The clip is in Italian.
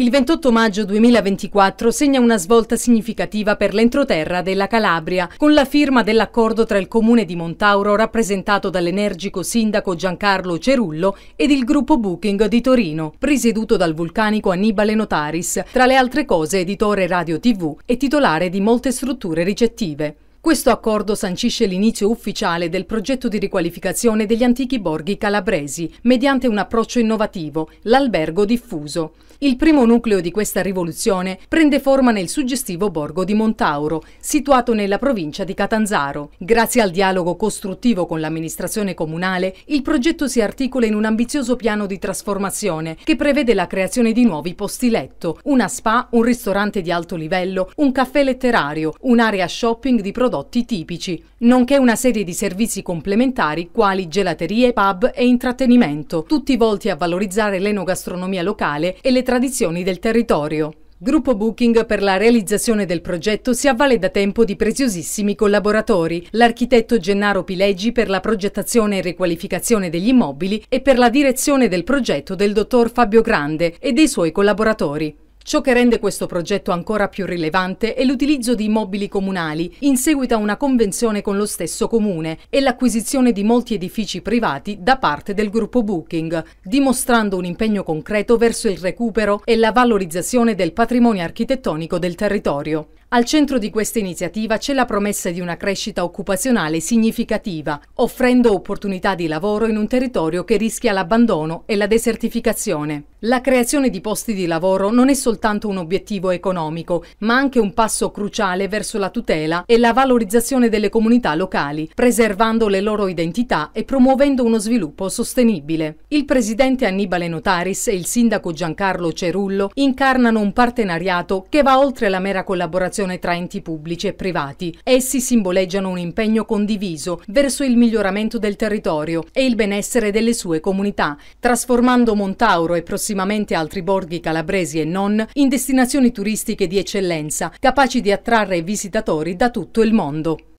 Il 28 maggio 2024 segna una svolta significativa per l'entroterra della Calabria, con la firma dell'accordo tra il comune di Montauro rappresentato dall'energico sindaco Giancarlo Cerullo ed il gruppo Booking di Torino, presieduto dal vulcanico Annibale Notaris, tra le altre cose editore radio tv e titolare di molte strutture ricettive. Questo accordo sancisce l'inizio ufficiale del progetto di riqualificazione degli antichi borghi calabresi mediante un approccio innovativo, l'albergo diffuso. Il primo nucleo di questa rivoluzione prende forma nel suggestivo borgo di Montauro, situato nella provincia di Catanzaro. Grazie al dialogo costruttivo con l'amministrazione comunale, il progetto si articola in un ambizioso piano di trasformazione che prevede la creazione di nuovi posti letto, una spa, un ristorante di alto livello, un caffè letterario, un'area shopping di prodotti prodotti tipici, nonché una serie di servizi complementari quali gelaterie, pub e intrattenimento, tutti volti a valorizzare l'enogastronomia locale e le tradizioni del territorio. Gruppo Booking per la realizzazione del progetto si avvale da tempo di preziosissimi collaboratori, l'architetto Gennaro Pileggi per la progettazione e riqualificazione degli immobili e per la direzione del progetto del dottor Fabio Grande e dei suoi collaboratori. Ciò che rende questo progetto ancora più rilevante è l'utilizzo di immobili comunali in seguito a una convenzione con lo stesso comune e l'acquisizione di molti edifici privati da parte del gruppo Booking, dimostrando un impegno concreto verso il recupero e la valorizzazione del patrimonio architettonico del territorio. Al centro di questa iniziativa c'è la promessa di una crescita occupazionale significativa, offrendo opportunità di lavoro in un territorio che rischia l'abbandono e la desertificazione. La creazione di posti di lavoro non è soltanto un obiettivo economico, ma anche un passo cruciale verso la tutela e la valorizzazione delle comunità locali, preservando le loro identità e promuovendo uno sviluppo sostenibile. Il presidente Annibale Notaris e il sindaco Giancarlo Cerullo incarnano un partenariato che va oltre la mera collaborazione collaborazione tra enti pubblici e privati. Essi simboleggiano un impegno condiviso verso il miglioramento del territorio e il benessere delle sue comunità, trasformando Montauro e prossimamente altri borghi calabresi e non in destinazioni turistiche di eccellenza, capaci di attrarre visitatori da tutto il mondo.